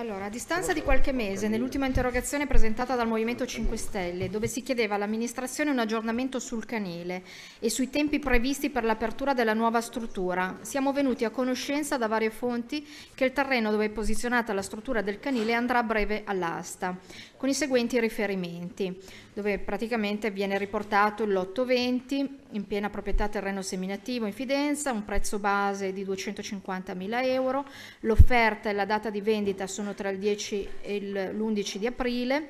Allora, a distanza di qualche mese, nell'ultima interrogazione presentata dal Movimento 5 Stelle, dove si chiedeva all'amministrazione un aggiornamento sul canile e sui tempi previsti per l'apertura della nuova struttura, siamo venuti a conoscenza da varie fonti che il terreno dove è posizionata la struttura del canile andrà a breve all'asta con i seguenti riferimenti, dove praticamente viene riportato 20 in piena proprietà terreno seminativo in Fidenza, un prezzo base di 250.000 euro, l'offerta e la data di vendita sono tra il 10 e l'11 di aprile,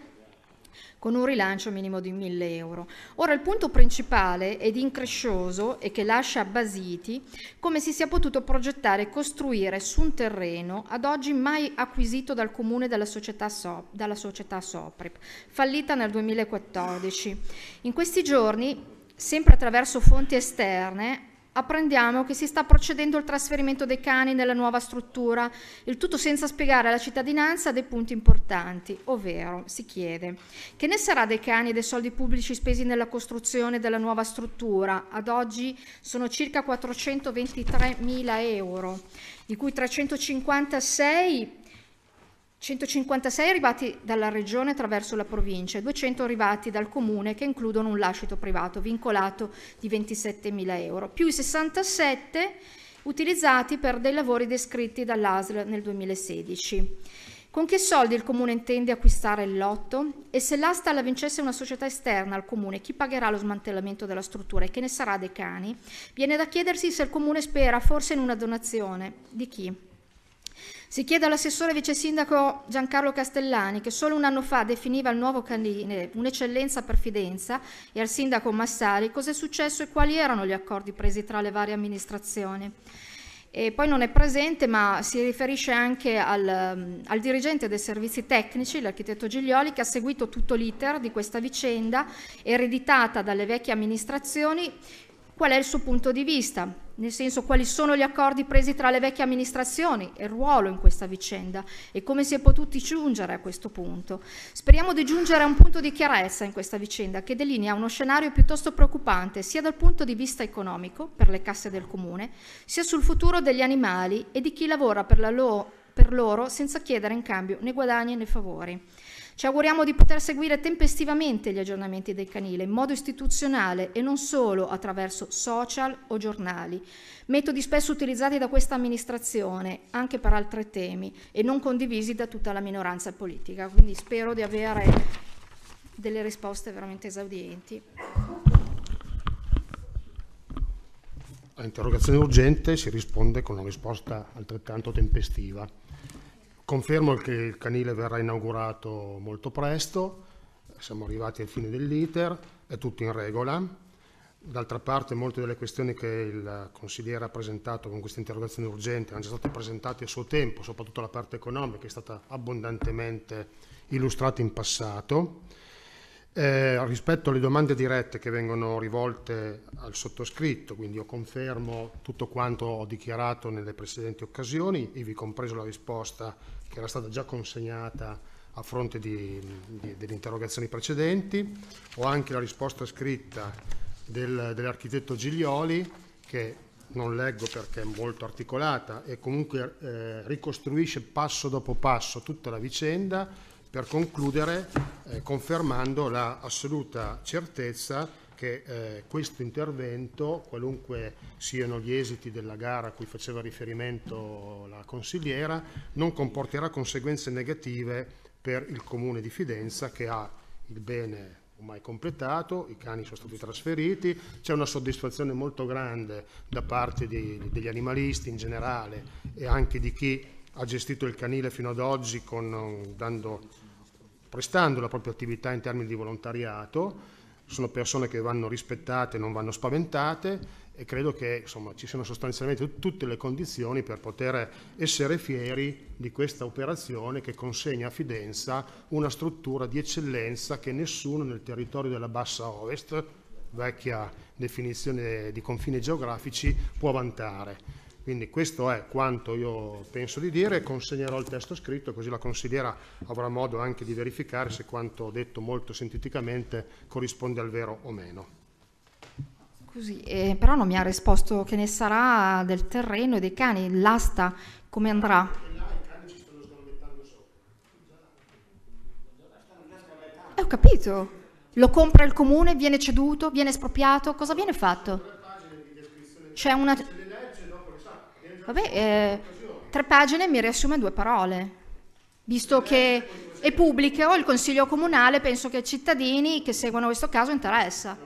con un rilancio minimo di 1000 euro. Ora il punto principale ed increscioso e che lascia basiti come si sia potuto progettare e costruire su un terreno ad oggi mai acquisito dal comune dalla società, so- dalla società Soprip, fallita nel 2014. In questi giorni sempre attraverso fonti esterne, Apprendiamo che si sta procedendo al trasferimento dei cani nella nuova struttura, il tutto senza spiegare alla cittadinanza dei punti importanti, ovvero si chiede che ne sarà dei cani e dei soldi pubblici spesi nella costruzione della nuova struttura, ad oggi sono circa 423 mila euro, di cui 356 156 arrivati dalla regione attraverso la provincia e 200 arrivati dal comune che includono un lascito privato vincolato di 27.000 euro, più i 67 utilizzati per dei lavori descritti dall'ASL nel 2016. Con che soldi il comune intende acquistare il lotto? E se l'asta la vincesse una società esterna al comune, chi pagherà lo smantellamento della struttura e che ne sarà dei cani? Viene da chiedersi se il comune spera forse in una donazione. Di chi? Si chiede all'assessore vice sindaco Giancarlo Castellani, che solo un anno fa definiva il nuovo canile un'eccellenza per Fidenza, e al sindaco Massari cosa è successo e quali erano gli accordi presi tra le varie amministrazioni. E poi non è presente, ma si riferisce anche al, al dirigente dei servizi tecnici, l'architetto Giglioli, che ha seguito tutto l'iter di questa vicenda ereditata dalle vecchie amministrazioni. Qual è il suo punto di vista? nel senso quali sono gli accordi presi tra le vecchie amministrazioni e il ruolo in questa vicenda e come si è potuti giungere a questo punto. Speriamo di giungere a un punto di chiarezza in questa vicenda che delinea uno scenario piuttosto preoccupante sia dal punto di vista economico per le casse del comune, sia sul futuro degli animali e di chi lavora per, lo per loro senza chiedere in cambio né guadagni né favori. Ci auguriamo di poter seguire tempestivamente gli aggiornamenti del canile in modo istituzionale e non solo attraverso social o giornali, metodi spesso utilizzati da questa amministrazione anche per altri temi e non condivisi da tutta la minoranza politica. Quindi spero di avere delle risposte veramente esaudienti. A interrogazione urgente si risponde con una risposta altrettanto tempestiva. Confermo che il canile verrà inaugurato molto presto, siamo arrivati al fine dell'iter, è tutto in regola. D'altra parte molte delle questioni che il consigliere ha presentato con questa interrogazione urgente erano già state presentate a suo tempo, soprattutto la parte economica che è stata abbondantemente illustrata in passato. Eh, rispetto alle domande dirette che vengono rivolte al sottoscritto, quindi io confermo tutto quanto ho dichiarato nelle precedenti occasioni, ivi compreso la risposta che era stata già consegnata a fronte di, di, delle interrogazioni precedenti, ho anche la risposta scritta del, dell'architetto Giglioli che non leggo perché è molto articolata e comunque eh, ricostruisce passo dopo passo tutta la vicenda per concludere eh, confermando l'assoluta certezza che eh, questo intervento, qualunque siano gli esiti della gara a cui faceva riferimento la consigliera, non comporterà conseguenze negative per il comune di Fidenza che ha il bene ormai completato, i cani sono stati trasferiti, c'è una soddisfazione molto grande da parte di, degli animalisti in generale e anche di chi ha gestito il canile fino ad oggi con, dando prestando la propria attività in termini di volontariato, sono persone che vanno rispettate, non vanno spaventate e credo che insomma, ci siano sostanzialmente tutte le condizioni per poter essere fieri di questa operazione che consegna a Fidenza una struttura di eccellenza che nessuno nel territorio della bassa ovest, vecchia definizione di confini geografici, può vantare. Quindi questo è quanto io penso di dire, consegnerò il testo scritto così la consigliera avrà modo anche di verificare se quanto detto molto sinteticamente corrisponde al vero o meno. Scusi, eh, però non mi ha risposto che ne sarà del terreno e dei cani, l'asta come andrà? Eh, ho capito, lo compra il comune, viene ceduto, viene espropriato, cosa viene fatto? C'è una Vabbè, eh, tre pagine mi riassume due parole. Visto che è pubblico, il Consiglio Comunale penso che i cittadini che seguono questo caso interessa.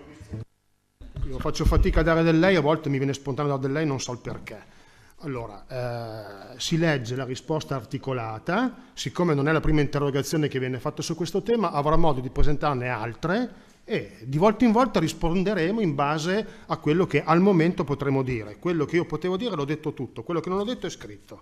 Io faccio fatica a dare del lei, a volte mi viene spontaneo dare del lei, non so il perché. Allora, eh, si legge la risposta articolata, siccome non è la prima interrogazione che viene fatta su questo tema, avrà modo di presentarne altre e di volta in volta risponderemo in base a quello che al momento potremo dire. Quello che io potevo dire l'ho detto tutto, quello che non ho detto è scritto.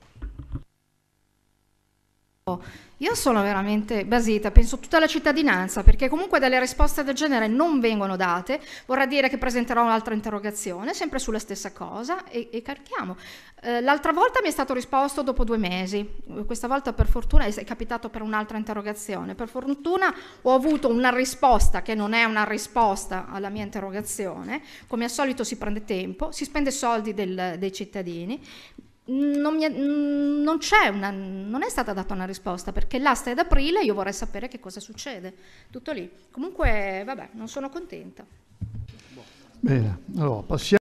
Io sono veramente basita, penso tutta la cittadinanza, perché comunque delle risposte del genere non vengono date, vorrà dire che presenterò un'altra interrogazione, sempre sulla stessa cosa, e, e carichiamo. Eh, l'altra volta mi è stato risposto dopo due mesi, questa volta per fortuna è capitato per un'altra interrogazione, per fortuna ho avuto una risposta che non è una risposta alla mia interrogazione, come al solito si prende tempo, si spende soldi del, dei cittadini, non, è, non, una, non, è, stata data una risposta perché l'asta è d'aprile e io vorrei sapere che cosa succede. Tutto lì. Comunque, vabbè, non sono contenta. Bene, allora passiamo.